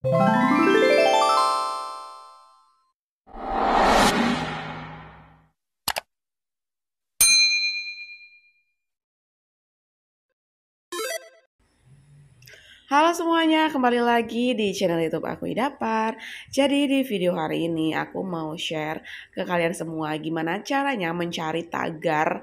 Halo semuanya, kembali lagi di channel YouTube aku Idapar. Jadi di video hari ini aku mau share ke kalian semua gimana caranya mencari tagar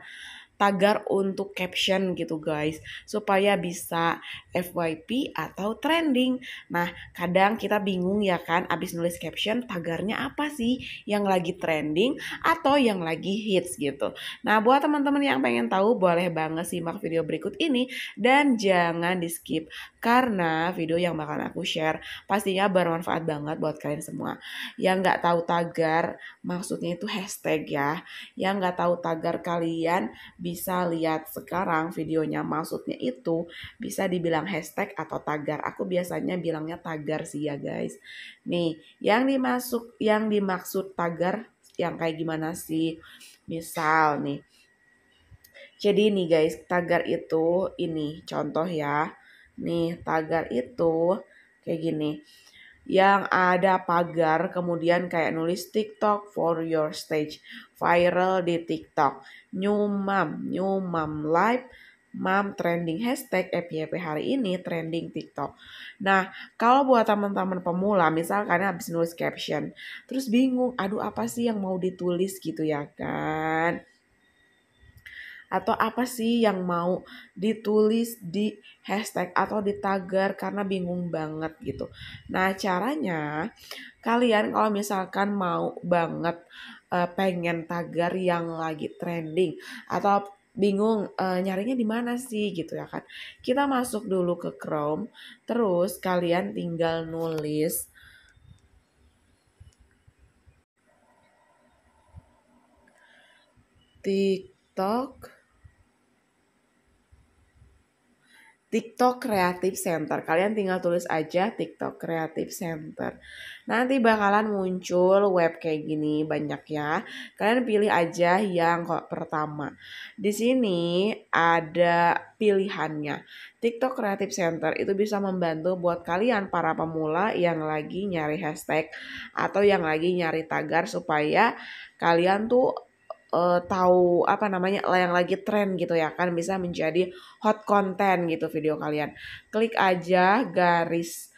tagar untuk caption gitu guys supaya bisa FYP atau trending. Nah, kadang kita bingung ya kan abis nulis caption tagarnya apa sih yang lagi trending atau yang lagi hits gitu. Nah, buat teman-teman yang pengen tahu boleh banget simak video berikut ini dan jangan di-skip karena video yang bakal aku share pastinya bermanfaat banget buat kalian semua. Yang nggak tahu tagar maksudnya itu hashtag ya. Yang nggak tahu tagar kalian bisa lihat sekarang videonya maksudnya itu bisa dibilang hashtag atau tagar. Aku biasanya bilangnya tagar sih ya guys. Nih, yang dimasuk yang dimaksud tagar yang kayak gimana sih? Misal nih. Jadi nih guys, tagar itu ini contoh ya. Nih, tagar itu kayak gini yang ada pagar kemudian kayak nulis TikTok for your stage viral di TikTok new mom new mom live mom trending hashtag FYP eh, hari ini trending TikTok. Nah, kalau buat teman-teman pemula, misalkan habis nulis caption, terus bingung, aduh apa sih yang mau ditulis gitu ya kan? atau apa sih yang mau ditulis di hashtag atau di tagar karena bingung banget gitu. Nah, caranya kalian kalau misalkan mau banget uh, pengen tagar yang lagi trending atau bingung e, nyarinya di mana sih gitu ya kan. Kita masuk dulu ke Chrome, terus kalian tinggal nulis TikTok TikTok Creative Center. Kalian tinggal tulis aja TikTok Creative Center. Nanti bakalan muncul web kayak gini banyak ya. Kalian pilih aja yang kok pertama. Di sini ada pilihannya. TikTok Creative Center itu bisa membantu buat kalian para pemula yang lagi nyari hashtag atau yang lagi nyari tagar supaya kalian tuh uh, tahu apa namanya yang lagi tren gitu ya kan bisa menjadi hot content gitu video kalian. Klik aja garis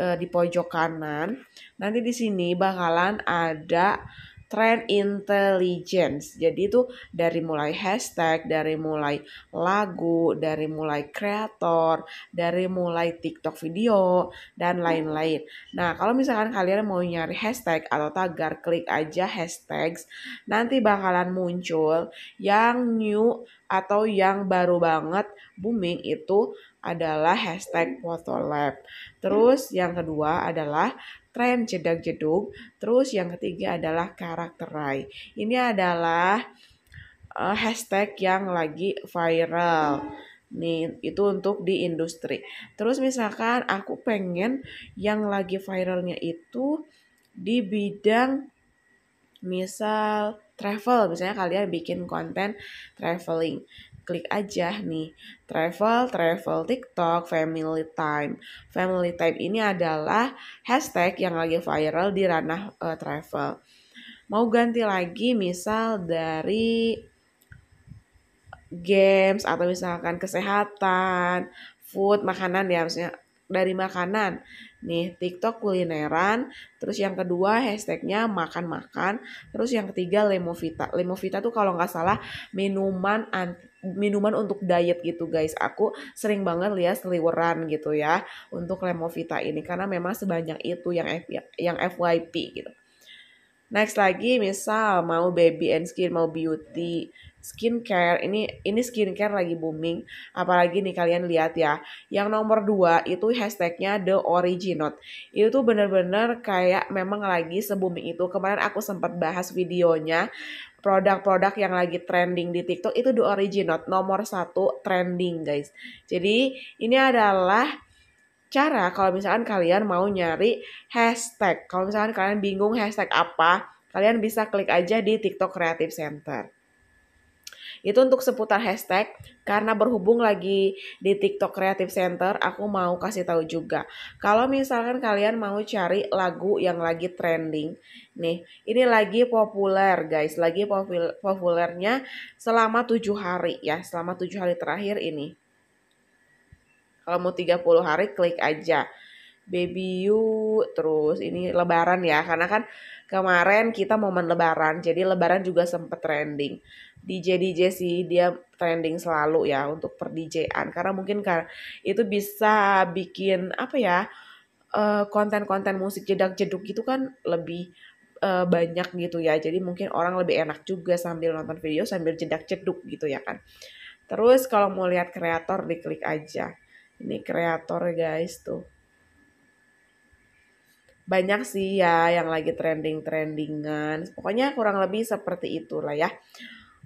uh, di pojok kanan. Nanti di sini bakalan ada trend intelligence. Jadi itu dari mulai hashtag, dari mulai lagu, dari mulai kreator, dari mulai TikTok video dan lain-lain. Nah, kalau misalkan kalian mau nyari hashtag atau tagar, klik aja hashtags. Nanti bakalan muncul yang new atau yang baru banget booming itu adalah hashtag Photolab. Terus yang kedua adalah tren jedag-jedug. Terus yang ketiga adalah karakterai. Ini adalah uh, hashtag yang lagi viral. Nih, itu untuk di industri. Terus misalkan aku pengen yang lagi viralnya itu di bidang misal travel, misalnya kalian bikin konten traveling klik aja nih travel, travel TikTok, family time. Family time ini adalah hashtag yang lagi viral di ranah uh, travel. Mau ganti lagi misal dari games atau misalkan kesehatan, food, makanan ya maksudnya dari makanan Nih, TikTok kulineran, terus yang kedua hashtagnya makan-makan, terus yang ketiga Lemovita. Lemovita tuh kalau nggak salah minuman anti minuman untuk diet gitu guys. Aku sering banget lihat seliweran gitu ya untuk Lemovita ini karena memang sebanyak itu yang F, yang FYP gitu. Next lagi misal mau baby and skin, mau beauty, skincare. Ini ini skincare lagi booming. Apalagi nih kalian lihat ya. Yang nomor dua itu hashtagnya The Originot. Itu tuh bener-bener kayak memang lagi se-booming itu. Kemarin aku sempat bahas videonya produk-produk yang lagi trending di TikTok itu The Originot nomor satu trending guys. Jadi ini adalah cara kalau misalkan kalian mau nyari hashtag. Kalau misalkan kalian bingung hashtag apa, kalian bisa klik aja di TikTok Creative Center. Itu untuk seputar hashtag karena berhubung lagi di TikTok Creative Center, aku mau kasih tahu juga. Kalau misalkan kalian mau cari lagu yang lagi trending, nih, ini lagi populer guys, lagi populernya selama tujuh hari ya, selama tujuh hari terakhir ini. Kalau mau 30 hari klik aja baby you terus ini lebaran ya karena kan kemarin kita momen lebaran jadi lebaran juga sempet trending DJ DJ sih dia trending selalu ya untuk per DJ-an karena mungkin kan itu bisa bikin apa ya eh, konten-konten musik jedak-jeduk gitu kan lebih eh, banyak gitu ya jadi mungkin orang lebih enak juga sambil nonton video sambil jedak-jeduk gitu ya kan terus kalau mau lihat kreator diklik aja ini kreator guys tuh banyak sih ya yang lagi trending-trendingan. Pokoknya kurang lebih seperti itulah ya.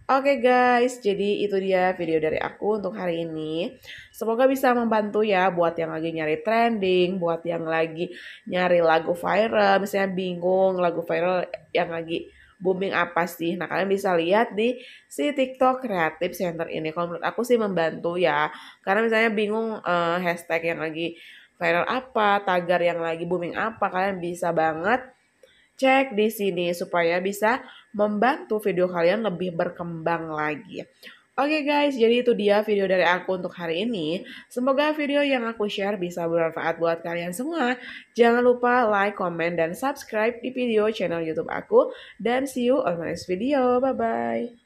Oke okay guys, jadi itu dia video dari aku untuk hari ini. Semoga bisa membantu ya buat yang lagi nyari trending, buat yang lagi nyari lagu viral, misalnya bingung lagu viral yang lagi booming apa sih. Nah, kalian bisa lihat di si TikTok Creative Center ini. Kalau menurut aku sih membantu ya. Karena misalnya bingung uh, hashtag yang lagi viral apa, tagar yang lagi booming apa, kalian bisa banget cek di sini supaya bisa membantu video kalian lebih berkembang lagi. Oke okay guys, jadi itu dia video dari aku untuk hari ini. Semoga video yang aku share bisa bermanfaat buat kalian semua. Jangan lupa like, comment, dan subscribe di video channel YouTube aku. Dan see you on my next video. Bye-bye.